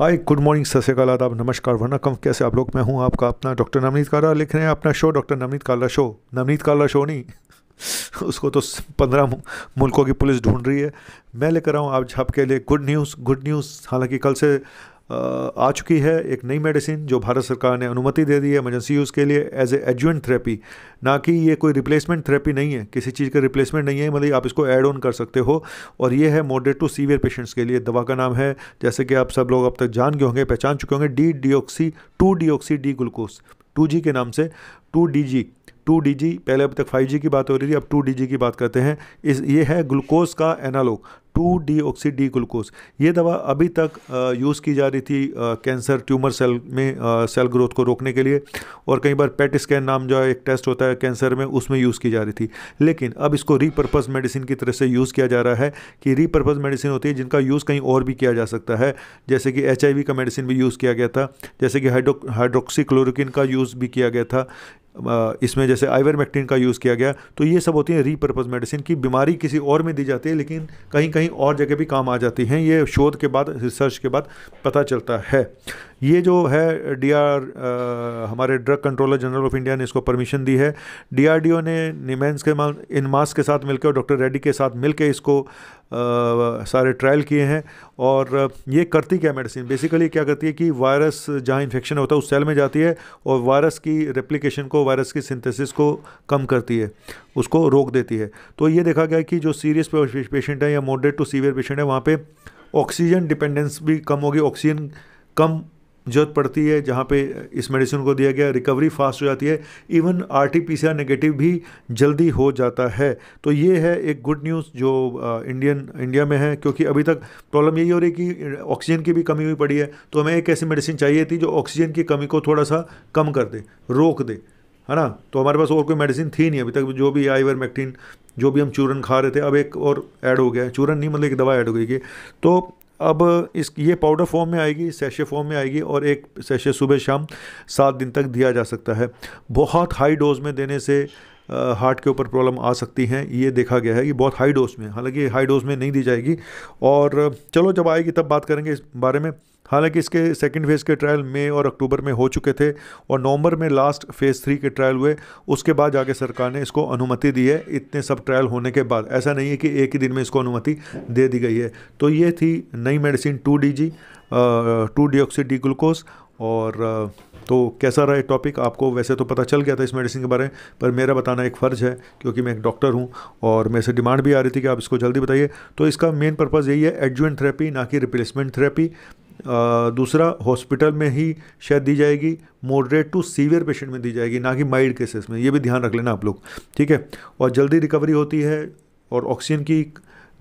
hi good morning सत आदाब नमस्कार वनकम कैसे आप लोग मैं हूँ आपका अपना डॉक्टर नवनीत काला लिख रहे हैं अपना शो डॉक्टर नवनीत काला शो नवनीत काला शो नहीं उसको तो पंद्रह मुल्कों की पुलिस ढूंढ रही है मैं लेकर आऊँ आप झाप के लिए गुड न्यूज़ गुड न्यूज़ हालांकि कल से आ चुकी है एक नई मेडिसिन जो भारत सरकार ने अनुमति दे दी है एमरजेंसी यूज़ के लिए एज ए एजुएंट थेरेपी ना कि ये कोई रिप्लेसमेंट थेरेपी नहीं है किसी चीज़ का रिप्लेसमेंट नहीं है मतलब आप इसको ऐड ऑन कर सकते हो और ये है मॉडरेट टू सीवियर पेशेंट्स के लिए दवा का नाम है जैसे कि आप सब लोग अब तक जान गए होंगे पहचान चुके होंगे D deoxy two deoxy D glucose two G के नाम से two D G two D G पहले अब तक फाइव जी की बात हो रही थी अब टू डी जी की बात करते हैं इस ये है ग्लूकोज का analogue two deoxy D glucose ये दवा अभी तक यूज़ की जा रही थी कैंसर ट्यूमर सेल में सेल ग्रोथ को रोकने के लिए और कई बार पेट स्कैन नाम जो है एक टेस्ट होता है कैंसर में उसमें यूज़ की जा रही थी लेकिन अब इसको रीपर्पज़ मेडिसिन की तरह से यूज़ किया जा रहा है कि रीपर्पज़ मेडिसिन होती है जिनका यूज़ कहीं और भी किया जा सकता है जैसे कि एच का मेडिसिन भी यूज़ किया गया था जैसे कि हाइड्रो हाइड्रोक्सीक्लोरिकिन का यूज़ भी किया गया था इसमें जैसे आइवरमेक्टिन का यूज़ किया गया तो ये सब होती है रीपर्पज़ मेडिसिन की बीमारी किसी और में दी जाती है लेकिन कहीं कहीं कहीं और जगह भी काम आ जाती हैं ये शोध के बाद रिसर्च के बाद पता चलता है ये जो है आर हमारे drug controller general of India ने इसको परमिशन दी है डीआरडीओ ने निमेंस के इन मास के साथ मिलकर डॉक्टर रेड्डी के साथ मिलकर इसको आ, सारे ट्रायल किए हैं और ये करती क्या मेडिसिन बेसिकली क्या करती है कि वायरस जहाँ इन्फेक्शन होता है उस सेल में जाती है और वायरस की रेप्लिकेशन को वायरस की सिंथेसिस को कम करती है उसको रोक देती है तो ये देखा गया कि जो सीरियस पेशेंट है या मॉडरेट टू सीवियर पेशेंट है वहाँ पर ऑक्सीजन डिपेंडेंस भी कम होगी ऑक्सीजन कम जरूरत पड़ती है जहाँ पे इस मेडिसिन को दिया गया रिकवरी फास्ट हो जाती है even R T P C R negative भी जल्दी हो जाता है तो ये है एक गुड न्यूज़ जो इंडियन इंडिया में है क्योंकि अभी तक प्रॉब्लम यही हो रही कि ऑक्सीजन की भी कमी हुई पड़ी है तो हमें एक ऐसी मेडिसिन चाहिए थी जो ऑक्सीजन की कमी को थोड़ा सा कम कर दे रोक दे है ना तो हमारे पास और कोई मेडिसिन थी नहीं अभी तक जो भी आईवर मैक्टीन जो भी हम चूरन खा रहे थे अब एक और ऐड हो गया है चूरन नहीं मतलब एक दवा ऐड हो गई कि तो अब इस ये पाउडर फॉर्म में आएगी सेशे फॉर्म में आएगी और एक सेशे सुबह शाम सात दिन तक दिया जा सकता है बहुत हाई डोज में देने से हार्ट के ऊपर प्रॉब्लम आ सकती हैं ये देखा गया है ये बहुत हाई डोज में हालांकि हाई डोज में नहीं दी जाएगी और चलो जब आएगी तब बात करेंगे इस बारे में हालांकि इसके सेकेंड फेज़ के ट्रायल मई और अक्टूबर में हो चुके थे और नवंबर में लास्ट फेज़ थ्री के ट्रायल हुए उसके बाद जाके सरकार ने इसको अनुमति दी है इतने सब ट्रायल होने के बाद ऐसा नहीं है कि एक ही दिन में इसको अनुमति दे दी गई है तो ये थी नई medicine two D G two D glucose और तो कैसा रहा टॉपिक आपको वैसे तो पता चल गया था इस मेडिसिन के बारे में पर मेरा बताना एक फ़र्ज़ है क्योंकि मैं एक डॉक्टर हूँ और मेरे से डिमांड भी आ रही थी कि आप इसको जल्दी बताइए तो इसका मेन पर्पज़ यही है एडजुएंट थेरेपी ना कि रिप्लेसमेंट थेरेपी दूसरा हॉस्पिटल में ही शायद दी जाएगी मॉडरेट टू सीवियर पेशेंट में दी जाएगी ना कि माइल्ड केसेस में ये भी ध्यान रख लेना आप लोग ठीक है और जल्दी रिकवरी होती है और ऑक्सीजन की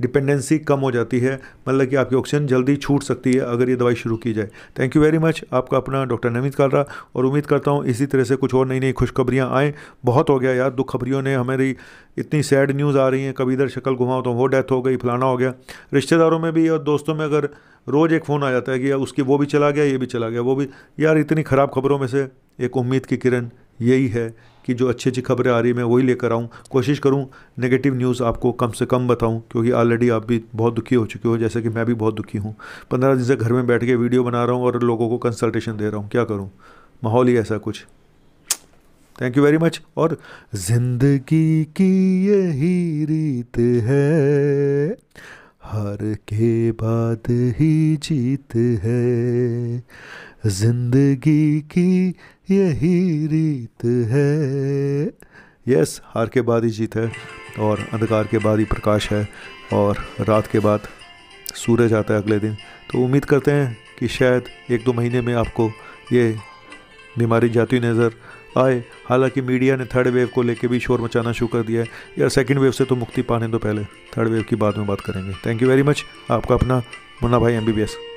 डिपेंडेंसी कम हो जाती है मतलब कि आपकी ऑक्सीजन जल्दी छूट सकती है अगर ये दवाई शुरू की जाए थैंक यू वेरी मच आपका अपना डॉक्टर नमित कालरा और उम्मीद करता हूँ इसी तरह से कुछ और नई नई खुशखबरियाँ आएँ बहुत हो गया यार दुख खबरियों ने हमारी इतनी सैड न्यूज़ आ रही हैं कभी इधर शक्ल घुमाओ तो वो डेथ हो गई फलाना हो गया रिश्तेदारों में भी और दोस्तों में अगर रोज़ एक फ़ोन आ जाता है कि उसकी वो भी चला गया ये भी चला गया वो भी यार इतनी ख़राब खबरों में से एक उम्मीद की किरण यही है कि जो अच्छी अच्छी खबरें आ रही है मैं वही लेकर आऊँ कोशिश करूँ नेगेटिव न्यूज़ आपको कम से कम बताऊँ क्योंकि ऑलरेडी आप भी बहुत दुखी हो चुके हो जैसे कि मैं भी बहुत दुखी हूँ पंद्रह दिन से घर में बैठ के वीडियो बना रहा हूँ और लोगों को कंसल्टेशन दे रहा हूँ क्या करूँ माहौल ही ऐसा कुछ थैंक यू वेरी मच और जिंदगी की यही रीत है हर के बाद ही जीत है जिंदगी की यही रीत है यस हार के बाद ही जीत है और अंधकार के बाद ही प्रकाश है और रात के बाद सूरज आता है अगले दिन तो उम्मीद करते हैं कि शायद एक दो महीने में आपको ये बीमारी जाती हुई नज़र आए हालांकि मीडिया ने थर्ड वेव को लेके भी शोर मचाना शुरू कर दिया है यार सेकंड वेव से तो मुक्ति पाने दो पहले थर्ड वेव की बाद में बात करेंगे थैंक यू वेरी मच आपका अपना मुन्ना भाई एम